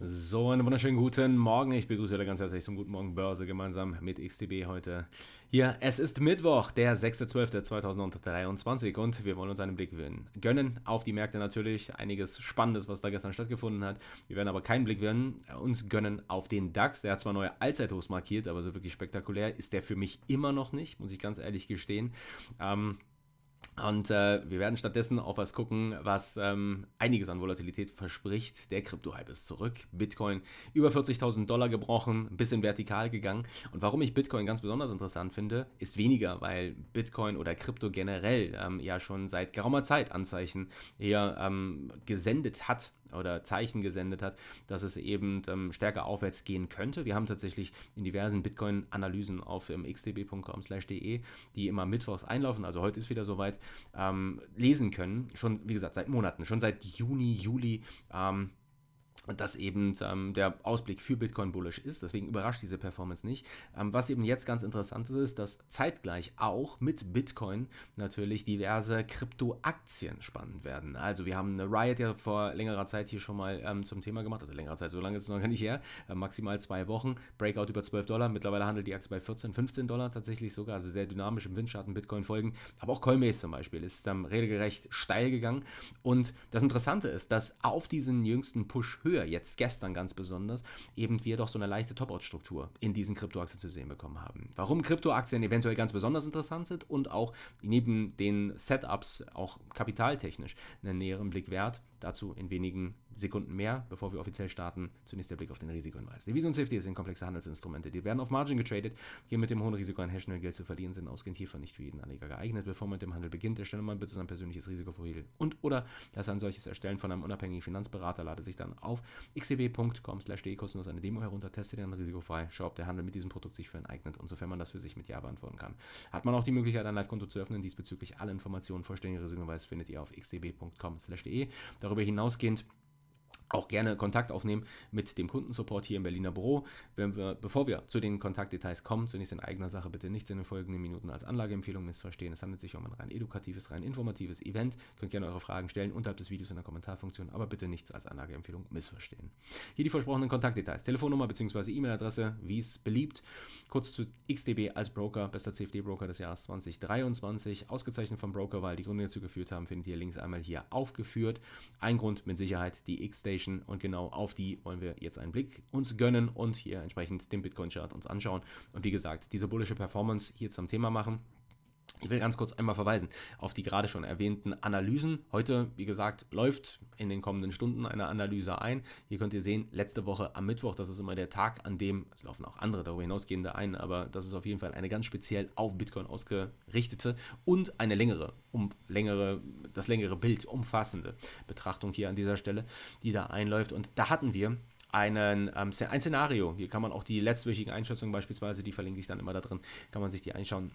So, einen wunderschönen guten Morgen. Ich begrüße alle ganz herzlich zum Guten Morgen Börse gemeinsam mit XTB heute. Hier, es ist Mittwoch, der 6.12.2023 und wir wollen uns einen Blick gönnen auf die Märkte natürlich. Einiges Spannendes, was da gestern stattgefunden hat. Wir werden aber keinen Blick werden, äh, uns gönnen auf den DAX. Der hat zwar neue Allzeithochs markiert, aber so wirklich spektakulär ist der für mich immer noch nicht, muss ich ganz ehrlich gestehen. Ähm, und äh, wir werden stattdessen auf was gucken, was ähm, einiges an Volatilität verspricht. Der Krypto-Hype ist zurück. Bitcoin über 40.000 Dollar gebrochen, ein bisschen vertikal gegangen. Und warum ich Bitcoin ganz besonders interessant finde, ist weniger, weil Bitcoin oder Krypto generell ähm, ja schon seit geraumer Zeit Anzeichen hier ähm, gesendet hat oder Zeichen gesendet hat, dass es eben ähm, stärker aufwärts gehen könnte. Wir haben tatsächlich in diversen Bitcoin-Analysen auf ähm, xdb.com/de, die immer mittwochs einlaufen, also heute ist wieder soweit, ähm, lesen können. Schon, wie gesagt, seit Monaten, schon seit Juni, Juli. Ähm, dass eben ähm, der Ausblick für Bitcoin bullish ist. Deswegen überrascht diese Performance nicht. Ähm, was eben jetzt ganz interessant ist, ist, dass zeitgleich auch mit Bitcoin natürlich diverse Kryptoaktien spannend werden. Also wir haben eine Riot ja vor längerer Zeit hier schon mal ähm, zum Thema gemacht. Also längerer Zeit, so lange ist es noch gar nicht her. Äh, maximal zwei Wochen. Breakout über 12 Dollar. Mittlerweile handelt die Aktie bei 14, 15 Dollar tatsächlich sogar. Also sehr dynamisch im Windschatten Bitcoin folgen. Aber auch Coinbase zum Beispiel ist dann ähm, regelrecht steil gegangen. Und das Interessante ist, dass auf diesen jüngsten Push höher früher, jetzt gestern ganz besonders, eben wir doch so eine leichte Top-Out-Struktur in diesen Kryptoaktien zu sehen bekommen haben. Warum Kryptoaktien eventuell ganz besonders interessant sind und auch neben den Setups auch kapitaltechnisch einen näheren Blick wert Dazu in wenigen Sekunden mehr, bevor wir offiziell starten. Zunächst der Blick auf den Risikohinweis. Devisen und CFDs sind komplexe Handelsinstrumente. Die werden auf Margin getradet, die mit dem hohen Risiko an Hashschnell Geld zu verlieren sind, ausgehend hiervon nicht für jeden Anleger geeignet. Bevor man mit dem Handel beginnt, erstelle man bitte sein persönliches Risikoprofil und oder das ein solches Erstellen von einem unabhängigen Finanzberater. Lade sich dann auf xcb.com slash kostenlos eine Demo herunter, teste dann risikofrei, schau, ob der Handel mit diesem Produkt sich für einen eignet und sofern man das für sich mit Ja beantworten kann. Hat man auch die Möglichkeit, ein Live-Konto zu öffnen, diesbezüglich alle Informationen vollständigen Risikohinweis findet ihr auf xcb.com slash Darüber hinausgehend auch gerne Kontakt aufnehmen mit dem Kundensupport hier im Berliner Büro. Wir, bevor wir zu den Kontaktdetails kommen, zunächst in eigener Sache bitte nichts in den folgenden Minuten als Anlageempfehlung missverstehen. Es handelt sich um ein rein edukatives, rein informatives Event. Ihr könnt gerne eure Fragen stellen unterhalb des Videos in der Kommentarfunktion, aber bitte nichts als Anlageempfehlung missverstehen. Hier die versprochenen Kontaktdetails, Telefonnummer bzw. E-Mail-Adresse, wie es beliebt. Kurz zu XDB als Broker, bester CFD-Broker des Jahres 2023, ausgezeichnet vom Broker, weil die Gründe dazu geführt haben, findet ihr links einmal hier aufgeführt. Ein Grund mit Sicherheit die XDB Station und genau auf die wollen wir jetzt einen Blick uns gönnen und hier entsprechend den Bitcoin-Chart uns anschauen und wie gesagt, diese bullische Performance hier zum Thema machen. Ich will ganz kurz einmal verweisen auf die gerade schon erwähnten Analysen. Heute, wie gesagt, läuft in den kommenden Stunden eine Analyse ein. Hier könnt ihr sehen, letzte Woche am Mittwoch, das ist immer der Tag, an dem, es laufen auch andere darüber hinausgehende ein, aber das ist auf jeden Fall eine ganz speziell auf Bitcoin ausgerichtete und eine längere, um längere, das längere Bild umfassende Betrachtung hier an dieser Stelle, die da einläuft. Und da hatten wir einen, ähm, ein Szenario. Hier kann man auch die letztwöchigen Einschätzungen beispielsweise, die verlinke ich dann immer da drin, kann man sich die einschauen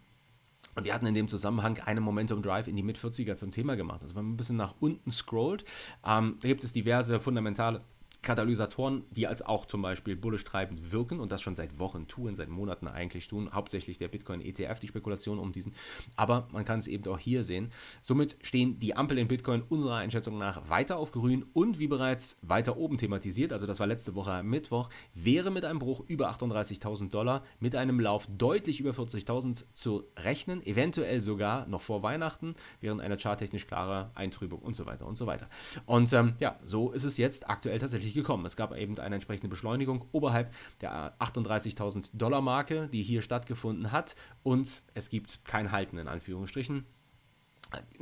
und wir hatten in dem Zusammenhang einen Momentum Drive in die Mid-40er zum Thema gemacht. Also wenn man ein bisschen nach unten scrollt, ähm, da gibt es diverse fundamentale Katalysatoren, die als auch zum Beispiel bullisch treibend wirken und das schon seit Wochen tun, seit Monaten eigentlich tun, hauptsächlich der Bitcoin-ETF, die Spekulation um diesen, aber man kann es eben auch hier sehen. Somit stehen die Ampel in Bitcoin unserer Einschätzung nach weiter auf grün und wie bereits weiter oben thematisiert, also das war letzte Woche Mittwoch, wäre mit einem Bruch über 38.000 Dollar, mit einem Lauf deutlich über 40.000 zu rechnen, eventuell sogar noch vor Weihnachten, während einer charttechnisch klarer Eintrübung und so weiter und so weiter. Und ähm, ja, so ist es jetzt aktuell tatsächlich tatsächlich gekommen. Es gab eben eine entsprechende Beschleunigung oberhalb der 38.000 Dollar Marke, die hier stattgefunden hat und es gibt kein Halten in Anführungsstrichen.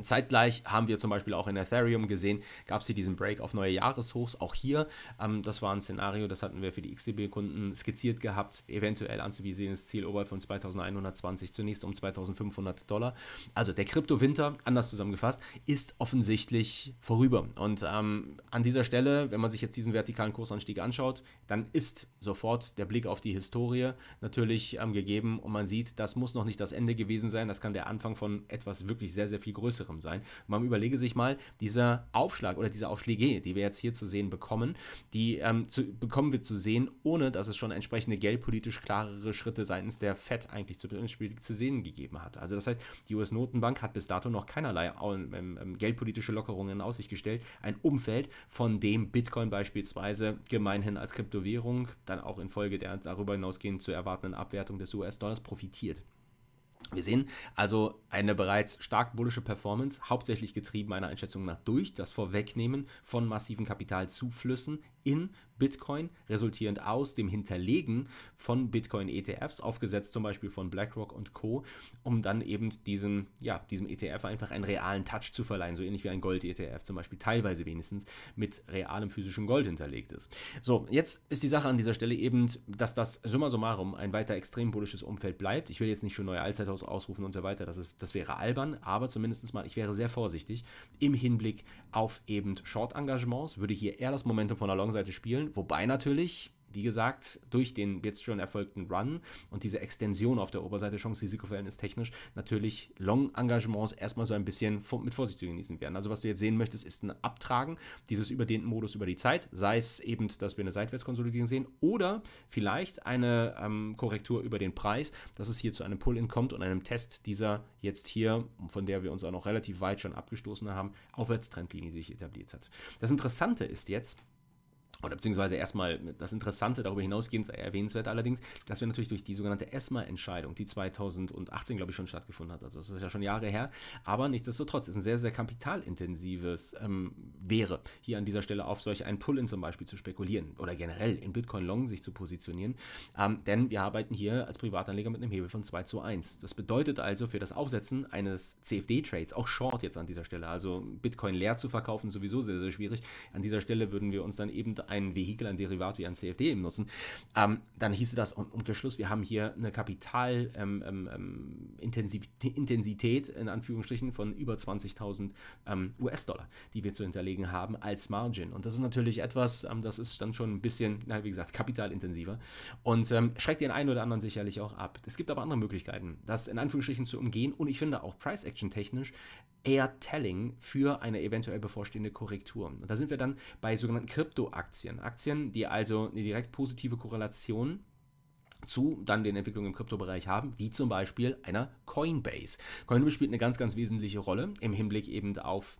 Zeitgleich haben wir zum Beispiel auch in Ethereum gesehen, gab es hier diesen Break auf neue Jahreshochs, auch hier. Ähm, das war ein Szenario, das hatten wir für die XDB-Kunden skizziert gehabt, eventuell anzuvisieren das Ziel oberhalb von 2120, zunächst um 2500 Dollar. Also der Kryptowinter, anders zusammengefasst, ist offensichtlich vorüber. Und ähm, an dieser Stelle, wenn man sich jetzt diesen vertikalen Kursanstieg anschaut, dann ist sofort der Blick auf die Historie natürlich ähm, gegeben und man sieht, das muss noch nicht das Ende gewesen sein, das kann der Anfang von etwas wirklich sehr, sehr viel Größerem sein. Man überlege sich mal, dieser Aufschlag oder diese Aufschläge, die wir jetzt hier zu sehen bekommen, die ähm, zu, bekommen wir zu sehen, ohne dass es schon entsprechende geldpolitisch klarere Schritte seitens der FED eigentlich zu, zu sehen gegeben hat. Also das heißt, die US-Notenbank hat bis dato noch keinerlei ähm, ähm, ähm, geldpolitische Lockerungen in Aussicht gestellt. Ein Umfeld, von dem Bitcoin beispielsweise gemeinhin als Kryptowährung dann auch infolge der darüber hinausgehend zu erwartenden Abwertung des US-Dollars profitiert. Wir sehen also eine bereits stark bullische Performance, hauptsächlich getrieben meiner Einschätzung nach durch das Vorwegnehmen von massiven Kapitalzuflüssen in Bitcoin, resultierend aus dem Hinterlegen von Bitcoin-ETFs, aufgesetzt zum Beispiel von BlackRock und Co., um dann eben diesen, ja, diesem ETF einfach einen realen Touch zu verleihen, so ähnlich wie ein Gold-ETF zum Beispiel teilweise wenigstens mit realem physischem Gold hinterlegt ist. So, jetzt ist die Sache an dieser Stelle eben, dass das summa summarum ein weiter extrem bullisches Umfeld bleibt. Ich will jetzt nicht schon neue Allzeithaus ausrufen und so weiter, das, ist, das wäre albern, aber zumindest mal, ich wäre sehr vorsichtig im Hinblick auf eben Short-Engagements, würde hier eher das Momentum von der Long saison spielen. Wobei natürlich, wie gesagt, durch den jetzt schon erfolgten Run und diese Extension auf der Oberseite chance risiko verhältnis technisch natürlich Long-Engagements erstmal so ein bisschen mit Vorsicht zu genießen werden. Also was du jetzt sehen möchtest, ist ein Abtragen dieses überdehnten Modus über die Zeit, sei es eben, dass wir eine Seitwärtskonsolidierung sehen oder vielleicht eine ähm, Korrektur über den Preis, dass es hier zu einem Pull-In kommt und einem Test dieser jetzt hier, von der wir uns auch noch relativ weit schon abgestoßen haben, Aufwärtstrendlinie sich etabliert hat. Das Interessante ist jetzt, oder beziehungsweise erstmal das Interessante darüber hinausgehend äh, erwähnenswert allerdings, dass wir natürlich durch die sogenannte ESMA-Entscheidung, die 2018, glaube ich, schon stattgefunden hat, also das ist ja schon Jahre her, aber nichtsdestotrotz ist ein sehr, sehr kapitalintensives ähm, wäre, hier an dieser Stelle auf solch einen Pull-in zum Beispiel zu spekulieren oder generell in Bitcoin Long sich zu positionieren, ähm, denn wir arbeiten hier als Privatanleger mit einem Hebel von 2 zu 1. Das bedeutet also für das Aufsetzen eines CFD-Trades, auch Short jetzt an dieser Stelle, also Bitcoin leer zu verkaufen, sowieso sehr, sehr schwierig. An dieser Stelle würden wir uns dann eben ein Vehikel, ein Derivat wie ein CFD eben nutzen, ähm, dann hieße das um, um Schluss, wir haben hier eine Kapitalintensität ähm, ähm, ähm, in Anführungsstrichen von über 20.000 US-Dollar, die wir zu hinterlegen haben als Margin. Und das ist natürlich etwas, das ist dann schon ein bisschen, na, wie gesagt, kapitalintensiver und schreckt den einen oder anderen sicherlich auch ab. Es gibt aber andere Möglichkeiten, das in Anführungsstrichen zu umgehen und ich finde auch Price Action technisch eher telling für eine eventuell bevorstehende Korrektur. Und da sind wir dann bei sogenannten Kryptoaktien. Aktien, die also eine direkt positive Korrelation zu dann den Entwicklungen im Kryptobereich haben, wie zum Beispiel einer Coinbase. Coinbase spielt eine ganz, ganz wesentliche Rolle im Hinblick eben auf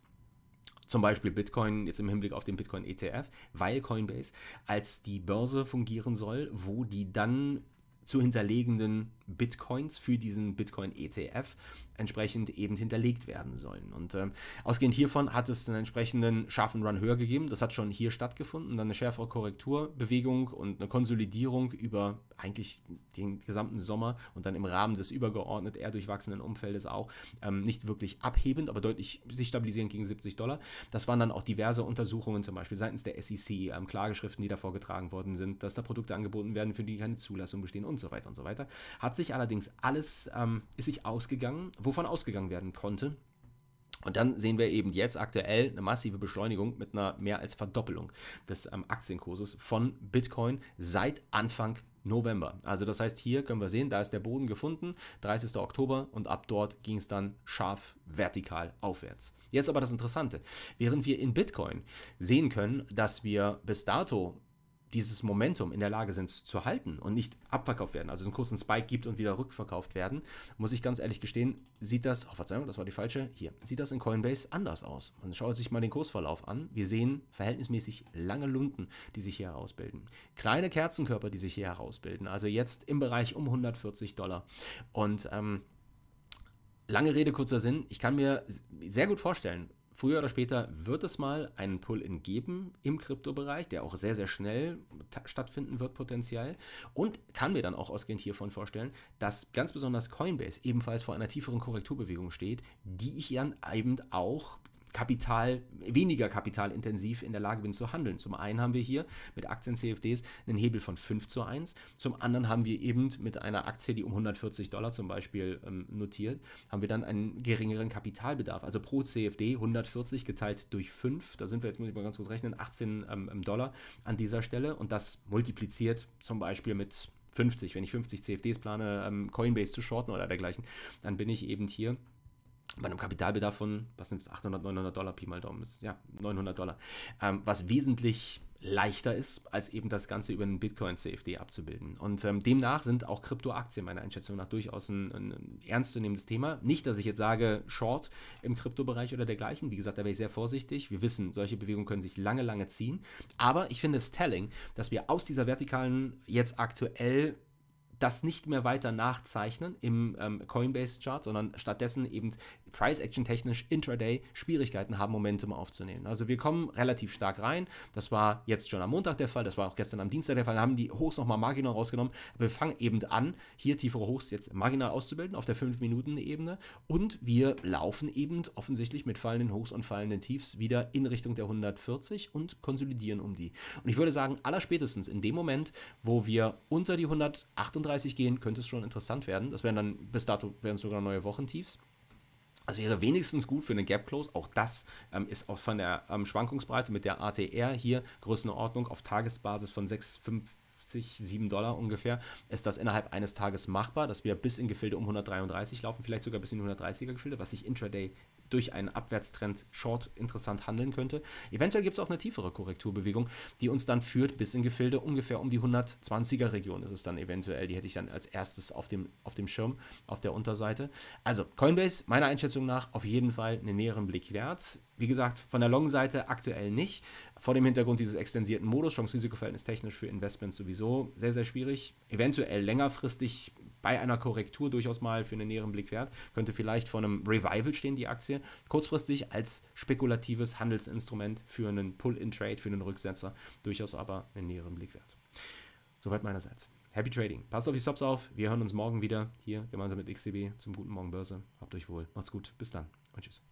zum Beispiel Bitcoin, jetzt im Hinblick auf den Bitcoin ETF, weil Coinbase als die Börse fungieren soll, wo die dann zu hinterlegenden Bitcoins für diesen Bitcoin-ETF entsprechend eben hinterlegt werden sollen. Und ähm, ausgehend hiervon hat es einen entsprechenden scharfen Run höher gegeben. Das hat schon hier stattgefunden. Dann eine schärfere Korrekturbewegung und eine Konsolidierung über eigentlich den gesamten Sommer und dann im Rahmen des übergeordnet eher durchwachsenen Umfeldes auch ähm, nicht wirklich abhebend, aber deutlich sich stabilisierend gegen 70 Dollar. Das waren dann auch diverse Untersuchungen, zum Beispiel seitens der SEC, ähm, Klageschriften, die da vorgetragen worden sind, dass da Produkte angeboten werden, für die keine Zulassung bestehen und so weiter und so weiter. Hat sich sich allerdings alles, ähm, ist sich ausgegangen, wovon ausgegangen werden konnte. Und dann sehen wir eben jetzt aktuell eine massive Beschleunigung mit einer mehr als Verdoppelung des ähm, Aktienkurses von Bitcoin seit Anfang November. Also das heißt, hier können wir sehen, da ist der Boden gefunden, 30. Oktober und ab dort ging es dann scharf vertikal aufwärts. Jetzt aber das Interessante, während wir in Bitcoin sehen können, dass wir bis dato dieses Momentum in der Lage sind zu halten und nicht abverkauft werden, also einen kurzen Spike gibt und wieder rückverkauft werden, muss ich ganz ehrlich gestehen, sieht das, oh Verzeihung, das war die falsche, hier, sieht das in Coinbase anders aus. Man schaut sich mal den Kursverlauf an. Wir sehen verhältnismäßig lange Lunden, die sich hier herausbilden. Kleine Kerzenkörper, die sich hier herausbilden. Also jetzt im Bereich um 140 Dollar. Und ähm, lange Rede, kurzer Sinn. Ich kann mir sehr gut vorstellen, früher oder später wird es mal einen Pull-in geben im Kryptobereich, der auch sehr, sehr schnell stattfinden wird potenziell. Und kann mir dann auch ausgehend hiervon vorstellen, dass ganz besonders Coinbase ebenfalls vor einer tieferen Korrekturbewegung steht, die ich dann eben auch Kapital, weniger kapitalintensiv in der Lage bin zu handeln. Zum einen haben wir hier mit Aktien CFDs einen Hebel von 5 zu 1, zum anderen haben wir eben mit einer Aktie, die um 140 Dollar zum Beispiel ähm, notiert, haben wir dann einen geringeren Kapitalbedarf. Also pro CFD 140 geteilt durch 5, da sind wir jetzt, muss ich mal ganz kurz rechnen, 18 ähm, ähm, Dollar an dieser Stelle und das multipliziert zum Beispiel mit 50, wenn ich 50 CFDs plane, ähm, Coinbase zu shorten oder dergleichen, dann bin ich eben hier bei einem Kapitalbedarf von, was sind es, 800, 900 Dollar, Pi mal Daumen, ist, ja, 900 Dollar, ähm, was wesentlich leichter ist, als eben das Ganze über einen Bitcoin-CFD abzubilden. Und ähm, demnach sind auch Kryptoaktien meiner Einschätzung nach durchaus ein, ein, ernstzunehmendes Thema. Nicht, dass ich jetzt sage, Short im Kryptobereich oder dergleichen. Wie gesagt, da wäre ich sehr vorsichtig. Wir wissen, solche Bewegungen können sich lange, lange ziehen. Aber ich finde es telling, dass wir aus dieser vertikalen jetzt aktuell das nicht mehr weiter nachzeichnen im ähm, Coinbase-Chart, sondern stattdessen eben Price-Action-technisch intraday Schwierigkeiten haben, Momentum aufzunehmen. Also wir kommen relativ stark rein. Das war jetzt schon am Montag der Fall, das war auch gestern am Dienstag der Fall. Da haben die Hochs nochmal marginal rausgenommen. Aber wir fangen eben an, hier tiefere Hochs jetzt marginal auszubilden auf der 5-Minuten-Ebene. Und wir laufen eben offensichtlich mit fallenden Hochs und fallenden Tiefs wieder in Richtung der 140 und konsolidieren um die. Und ich würde sagen, allerspätestens in dem Moment, wo wir unter die 138 gehen, könnte es schon interessant werden. Das wären dann bis dato wären sogar neue Wochentiefs. Also wäre wenigstens gut für einen Gap Close. Auch das ähm, ist auch von der ähm, Schwankungsbreite mit der ATR hier Größenordnung auf Tagesbasis von 6,5. 6,60, 7 Dollar ungefähr, ist das innerhalb eines Tages machbar, dass wir bis in Gefilde um 133 laufen, vielleicht sogar bis in 130er Gefilde, was sich intraday durch einen Abwärtstrend short interessant handeln könnte. Eventuell gibt es auch eine tiefere Korrekturbewegung, die uns dann führt bis in Gefilde ungefähr um die 120er Region ist es dann eventuell, die hätte ich dann als erstes auf dem, auf dem Schirm, auf der Unterseite. Also Coinbase, meiner Einschätzung nach auf jeden Fall einen näheren Blick wert wie gesagt, von der Long-Seite aktuell nicht. Vor dem Hintergrund dieses extensierten Modus, Chance-Risiko-Verhältnis technisch für Investments sowieso sehr, sehr schwierig. Eventuell längerfristig bei einer Korrektur durchaus mal für einen näheren Blick wert. Könnte vielleicht vor einem Revival stehen, die Aktie. Kurzfristig als spekulatives Handelsinstrument für einen Pull-in-Trade, für einen Rücksetzer. Durchaus aber einen näheren Blick wert. Soweit meinerseits. Happy Trading. Passt auf die Stops auf. Wir hören uns morgen wieder hier gemeinsam mit XCB zum guten Morgen Börse. Habt euch wohl. Macht's gut. Bis dann und tschüss.